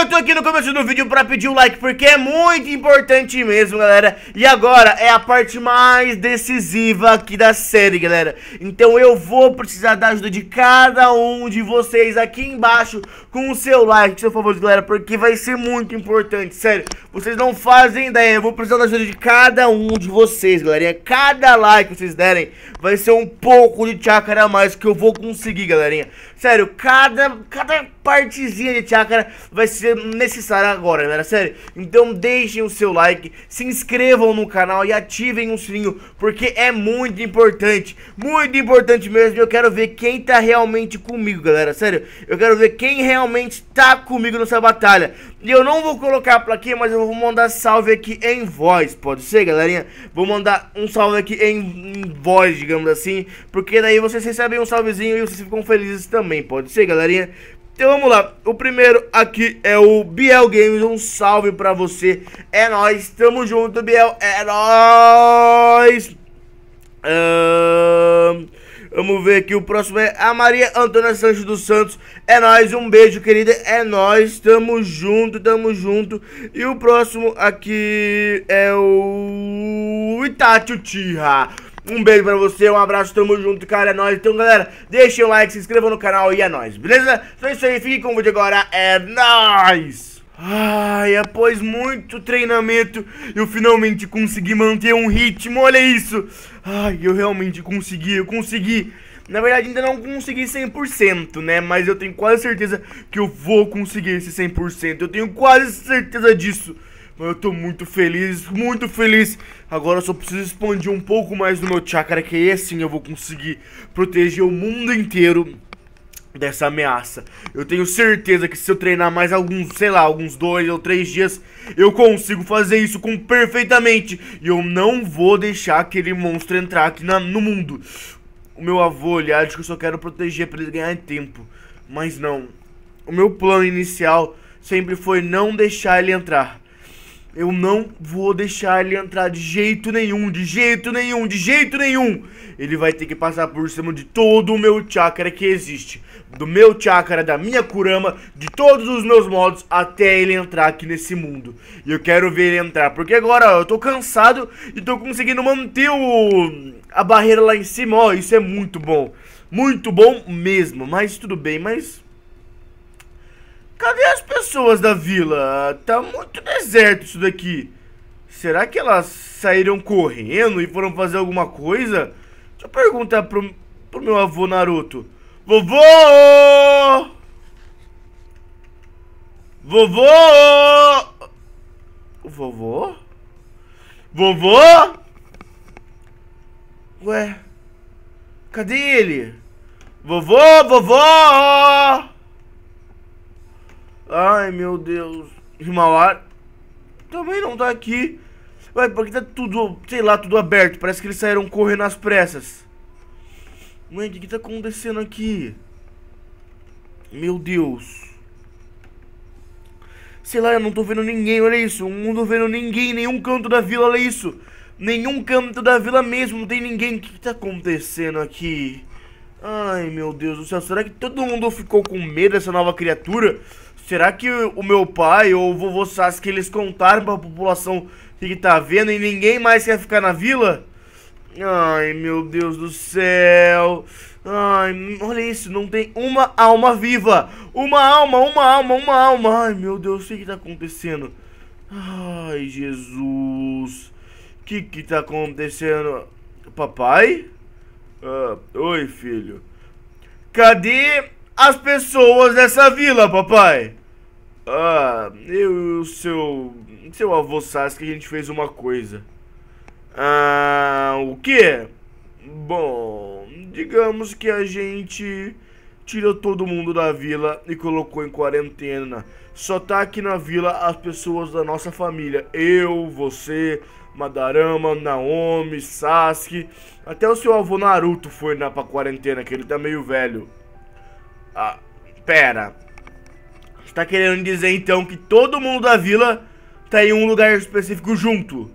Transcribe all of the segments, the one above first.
Eu tô aqui no começo do vídeo pra pedir o um like, porque é muito importante mesmo, galera. E agora é a parte mais decisiva aqui da série, galera. Então eu vou precisar da ajuda de cada um de vocês aqui embaixo com o seu like, seu favor, galera, porque vai ser muito importante, sério. Vocês não fazem ideia, eu vou precisar da ajuda de cada um de vocês, galerinha. Cada like que vocês derem vai ser um pouco de chácara a mais que eu vou conseguir, galerinha. Sério, cada, cada partezinha de chácara vai ser necessária agora, galera, sério. Então deixem o seu like, se inscrevam no canal e ativem o sininho, porque é muito importante, muito importante mesmo. Eu quero ver quem tá realmente comigo, galera, sério. Eu quero ver quem realmente realmente tá comigo nessa batalha. E eu não vou colocar a plaquinha, mas eu vou mandar salve aqui em voz, pode ser, galerinha? Vou mandar um salve aqui em, em voz, digamos assim, porque daí vocês recebem um salvezinho e vocês ficam felizes também, pode ser, galerinha? Então vamos lá, o primeiro aqui é o Biel Games, um salve pra você, é nóis, tamo junto Biel, é nóis! Uh... Vamos ver aqui, o próximo é a Maria Antônia Sancho dos Santos. É nós, um beijo, querida. É nós, tamo junto, tamo junto. E o próximo aqui é o Itácio Tira. Um beijo pra você, um abraço, tamo junto, cara, é nóis. Então, galera, deixem um like, se inscrevam no canal e é nóis, beleza? Então é isso aí, fiquem com o vídeo agora, é nóis! Ai, após muito treinamento, eu finalmente consegui manter um ritmo, olha isso. Ai, eu realmente consegui, eu consegui. Na verdade, ainda não consegui 100%, né? Mas eu tenho quase certeza que eu vou conseguir esse 100%. Eu tenho quase certeza disso. Mas Eu tô muito feliz, muito feliz. Agora eu só preciso expandir um pouco mais do meu chakra, que aí é sim eu vou conseguir proteger o mundo inteiro dessa ameaça. Eu tenho certeza que se eu treinar mais alguns, sei lá, alguns dois ou três dias, eu consigo fazer isso com perfeitamente. E eu não vou deixar aquele monstro entrar aqui na, no mundo. O meu avô, ele acha que eu só quero proteger para ele ganhar tempo. Mas não. O meu plano inicial sempre foi não deixar ele entrar. Eu não vou deixar ele entrar de jeito nenhum, de jeito nenhum, de jeito nenhum. Ele vai ter que passar por cima de todo o meu chakra que existe do meu chakra, da minha Kurama, de todos os meus modos, até ele entrar aqui nesse mundo. E eu quero ver ele entrar, porque agora ó, eu tô cansado e tô conseguindo manter o, a barreira lá em cima, ó, isso é muito bom. Muito bom mesmo, mas tudo bem, mas... Cadê as pessoas da vila? Tá muito deserto isso daqui. Será que elas saíram correndo e foram fazer alguma coisa? Deixa eu perguntar pro, pro meu avô Naruto. Vovô! Vovô! Vovô? Vovô? Ué? Cadê ele? Vovô, vovô! Ai, meu Deus. Himawar também não tá aqui. Ué, porque tá tudo, sei lá, tudo aberto. Parece que eles saíram correndo às pressas. Mãe, o que, tá acontecendo aqui? Meu Deus. Sei lá, eu não tô vendo ninguém, olha isso. Eu não tô vendo ninguém, nenhum canto da vila, olha isso. Nenhum canto da vila mesmo, não tem ninguém. O que, tá acontecendo aqui? Ai, meu Deus do céu, será que todo mundo ficou com medo dessa nova criatura? Será que o meu pai ou o vovô Sasuke eles contaram pra população o que, que tá vendo e ninguém mais quer ficar na vila? Ai, meu Deus do céu. Ai, olha isso, não tem uma alma viva. Uma alma, uma alma, uma alma. Ai, meu Deus, o que que tá acontecendo? Ai, Jesus. O que que tá acontecendo? Papai? Ah, oi, filho. Cadê as pessoas dessa vila, papai? Ah, eu e o seu... Seu avô Sasuke, a gente fez uma coisa. Ah, o que? Bom, digamos que a gente tirou todo mundo da vila e colocou em quarentena. Só tá aqui na vila as pessoas da nossa família. Eu, você, Madarama, Naomi, Sasuke. Até o seu avô Naruto foi na pra quarentena, que ele tá meio velho. Ah, pera. Você tá querendo dizer então que todo mundo da vila tá em um lugar específico junto?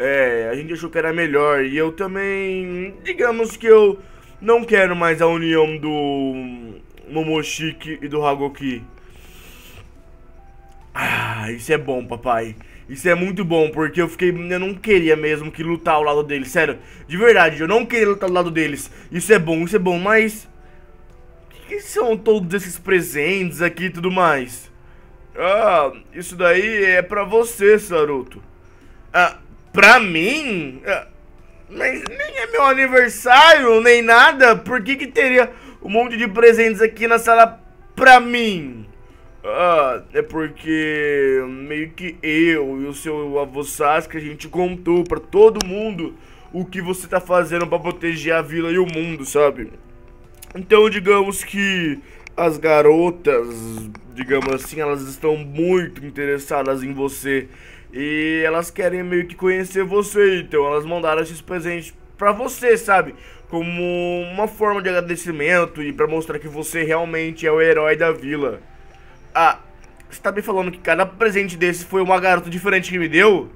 É, a gente achou que era melhor. E eu também. Digamos que eu não quero mais a união do Momoshiki e do Hagoki. Ah, isso é bom, papai. Isso é muito bom, porque eu fiquei. Eu não queria mesmo que lutar ao lado deles. Sério, de verdade, eu não queria lutar ao lado deles. Isso é bom, isso é bom, mas. O que são todos esses presentes aqui e tudo mais? Ah, isso daí é pra você, Saruto. Ah, pra mim, é, mas nem é meu aniversário, nem nada, por que que teria um monte de presentes aqui na sala pra mim? Ah, é porque meio que eu e o seu avô Sasuke, a gente contou pra todo mundo o que você tá fazendo pra proteger a vila e o mundo, sabe? Então, digamos que as garotas, digamos assim, elas estão muito interessadas em você. E elas querem meio que conhecer você, então elas mandaram esses presentes para você, sabe? Como uma forma de agradecimento e para mostrar que você realmente é o herói da vila. Ah, você tá me falando que cada presente desse foi uma garota diferente que me deu?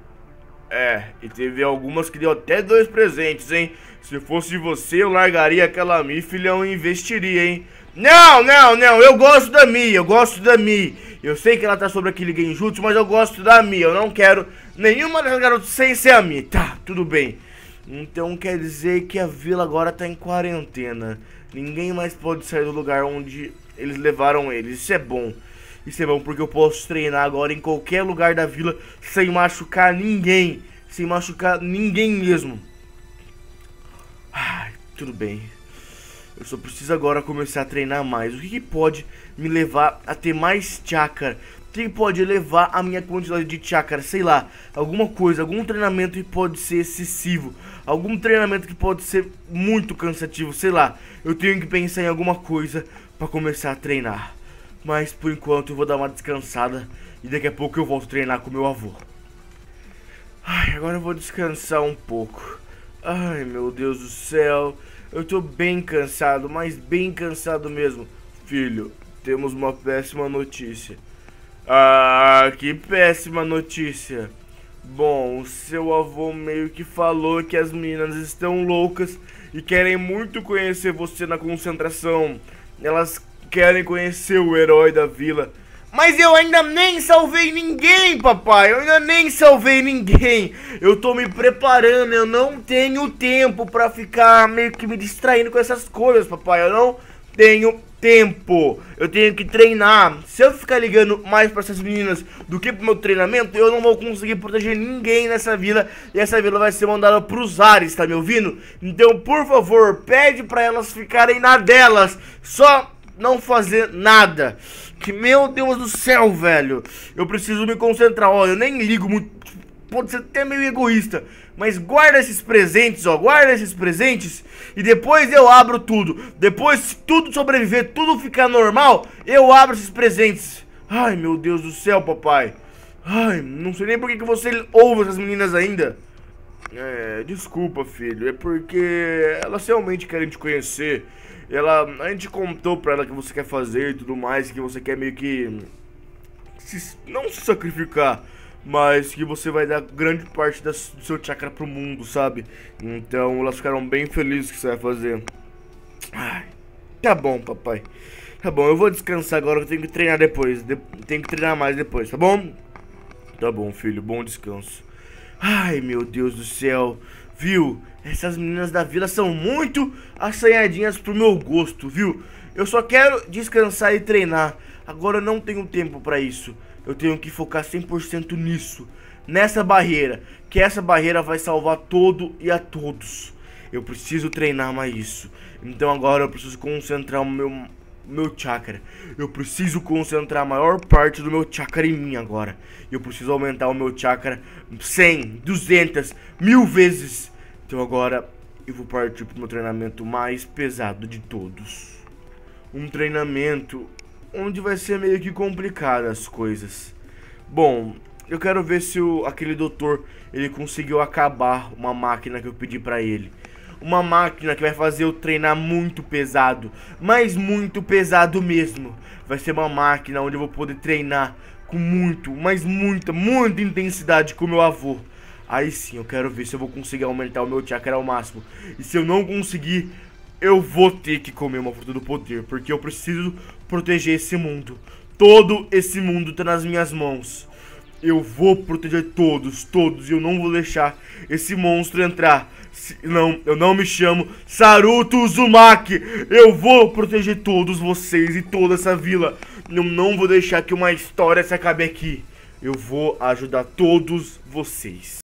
É, e teve algumas que deu até dois presentes, hein? Se fosse você, eu largaria aquela mi, filhão, e investiria, hein? Não, não, não, eu gosto da Mi, eu gosto da Mi. Eu sei que ela tá sobre aquele genjutsu, mas eu gosto da Mi. Eu não quero nenhuma das garotas sem ser a Mi. Tá, tudo bem. Então quer dizer que a vila agora tá em quarentena. Ninguém mais pode sair do lugar onde eles levaram eles. Isso é bom. Isso é bom porque eu posso treinar agora em qualquer lugar da vila sem machucar ninguém. Sem machucar ninguém mesmo. Ai, tudo bem. Eu só preciso agora começar a treinar mais. O que, que pode me levar a ter mais chácara? O que pode elevar a minha quantidade de chácara? Sei lá, alguma coisa, algum treinamento que pode ser excessivo. Algum treinamento que pode ser muito cansativo, sei lá. Eu tenho que pensar em alguma coisa para começar a treinar. Mas por enquanto eu vou dar uma descansada e daqui a pouco eu volto a treinar com meu avô. Ai, agora eu vou descansar um pouco. Ai, meu Deus do céu. Eu tô bem cansado, mas bem cansado mesmo. Filho, temos uma péssima notícia. Ah, que péssima notícia. Bom, o seu avô meio que falou que as meninas estão loucas e querem muito conhecer você na concentração. Elas querem conhecer o herói da vila mas eu ainda nem salvei ninguém, papai. Eu ainda nem salvei ninguém. Eu tô me preparando. Eu não tenho tempo pra ficar meio que me distraindo com essas coisas, papai. Eu não tenho tempo. Eu tenho que treinar. Se eu ficar ligando mais para essas meninas do que pro meu treinamento, eu não vou conseguir proteger ninguém nessa vila. E essa vila vai ser mandada pros ares, tá me ouvindo? Então, por favor, pede para elas ficarem na delas. Só não fazer nada que, meu Deus do céu, velho, eu preciso me concentrar. Ó, eu nem ligo muito, pode ser até meio egoísta, mas guarda esses presentes, ó, guarda esses presentes e depois eu abro tudo. Depois, se tudo sobreviver, tudo ficar normal, eu abro esses presentes. Ai, meu Deus do céu, papai. Ai, não sei nem por que, que você ouve essas meninas ainda. É, desculpa, filho. É porque elas realmente querem te conhecer. Ela, a gente contou pra ela que você quer fazer e tudo mais, que você quer meio que. Se, não se sacrificar, mas que você vai dar grande parte das, do seu chakra pro mundo, sabe? Então elas ficaram bem felizes que você vai fazer. Ai, tá bom, papai. Tá bom, eu vou descansar agora, eu tenho que treinar depois. De, tenho que treinar mais depois, tá bom? Tá bom, filho, bom descanso. Ai, meu Deus do céu. Viu? Essas meninas da vila são muito assanhadinhas pro meu gosto, viu? Eu só quero descansar e treinar. Agora eu não tenho tempo para isso. Eu tenho que focar 100% nisso, nessa barreira, que essa barreira vai salvar todo e a todos. Eu preciso treinar mais isso. Então agora eu preciso concentrar o meu meu chakra. Eu preciso concentrar a maior parte do meu chakra em mim agora. Eu preciso aumentar o meu chakra 100, 200, mil vezes. Então agora eu vou partir para meu treinamento mais pesado de todos. Um treinamento onde vai ser meio que complicado as coisas. Bom, eu quero ver se o, aquele doutor ele conseguiu acabar uma máquina que eu pedi para ele uma máquina que vai fazer eu treinar muito pesado, mas muito pesado mesmo. Vai ser uma máquina onde eu vou poder treinar com muito, mas muita, muita intensidade com meu avô. Aí sim, eu quero ver se eu vou conseguir aumentar o meu chakra ao máximo. E se eu não conseguir, eu vou ter que comer uma fruta do poder, porque eu preciso proteger esse mundo. Todo esse mundo tá nas minhas mãos. Eu vou proteger todos, todos, e eu não vou deixar esse monstro entrar. Se, não, eu não me chamo Saruto Uzumaki. Eu vou proteger todos vocês e toda essa vila. Eu não vou deixar que uma história se acabe aqui. Eu vou ajudar todos vocês.